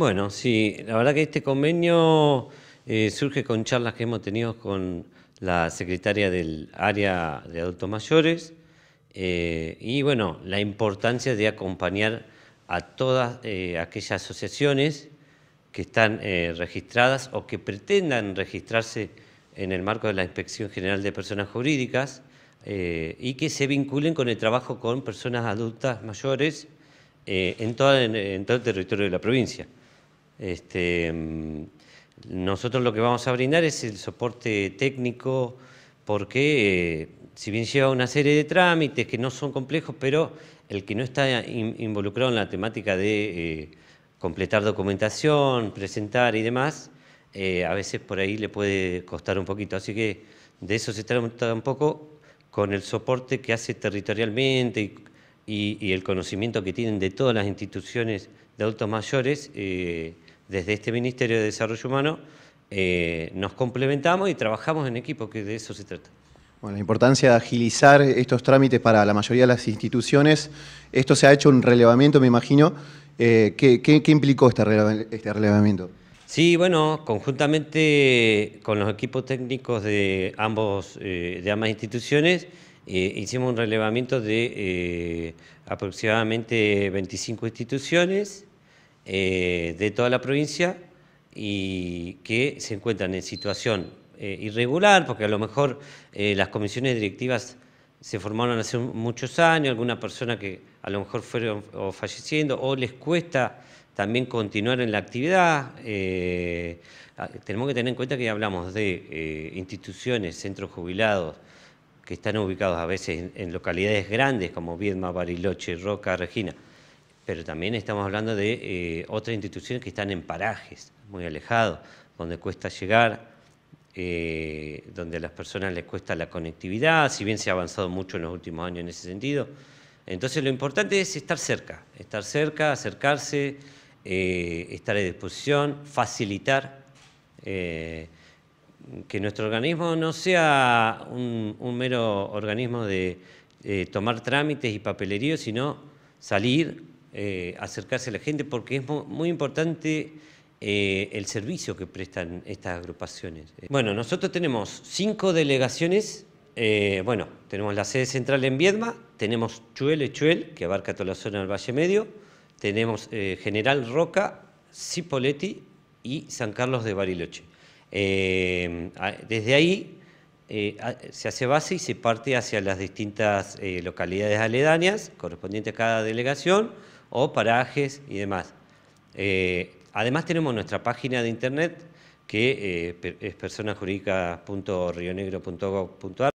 Bueno, sí, la verdad que este convenio eh, surge con charlas que hemos tenido con la secretaria del área de adultos mayores eh, y bueno, la importancia de acompañar a todas eh, aquellas asociaciones que están registradas o que pretendan registrarse en el marco de la Inspección General de Personas Jurídicas y que se vinculen con el trabajo con personas adultas mayores en todo el territorio de la provincia. Este, mm, nosotros lo que vamos a brindar es el soporte técnico porque eh, si bien lleva una serie de trámites que no son complejos, pero el que no está involucrado en la temática de eh, completar documentación, presentar y demás, eh, a veces por ahí le puede costar un poquito. Así que de eso se trata un poco con el soporte que hace territorialmente y y, el conocimiento que tienen de todas las instituciones de adultos mayores, eh, desde este Ministerio de Desarrollo Humano, eh, nos complementamos y trabajamos en equipo, que de eso se trata. Bueno, la importancia de agilizar estos trámites para la mayoría de las instituciones. Esto se ha hecho un relevamiento, me imagino. Eh, ¿qué, implicó este, este, relevamiento? Sí, bueno, conjuntamente con los equipos técnicos de ambos, de ambas instituciones, eh, hicimos un relevamiento de eh, aproximadamente 25 instituciones eh, de toda la provincia y que se encuentran en situación irregular, porque a lo mejor las comisiones directivas se formaron hace muchos años, alguna persona que a lo mejor fueron falleciendo o les cuesta también continuar en la actividad. Ah, tenemos que tener en cuenta que hablamos de instituciones, centros jubilados, que están ubicados a veces en, localidades grandes como Viedma, Bariloche, Roca, Regina, pero también estamos hablando de eh, otras instituciones que están en parajes, muy alejados, donde cuesta llegar, eh, donde a las personas les cuesta la conectividad, si bien se ha avanzado mucho en los últimos años en ese sentido. Entonces lo importante es estar cerca, estar cerca, acercarse, eh, estar a disposición, facilitar que nuestro organismo no sea un, mero organismo de eh, tomar trámites y papelerío, sino salir, eh, acercarse a la gente, porque es muy importante eh, el servicio que prestan estas agrupaciones. Bueno, nosotros tenemos cinco delegaciones, bueno, tenemos la sede central en Viedma, tenemos Chuel Echuel, que abarca toda la zona del Valle Medio, tenemos General Roca, Cipoletti y San Carlos de Bariloche. Eh, desde ahí eh, se hace base y se parte hacia las distintas eh, localidades aledañas, correspondientes a cada delegación, o parajes y demás. además tenemos nuestra página de internet que es personasjurídica.rionegro.gov.ar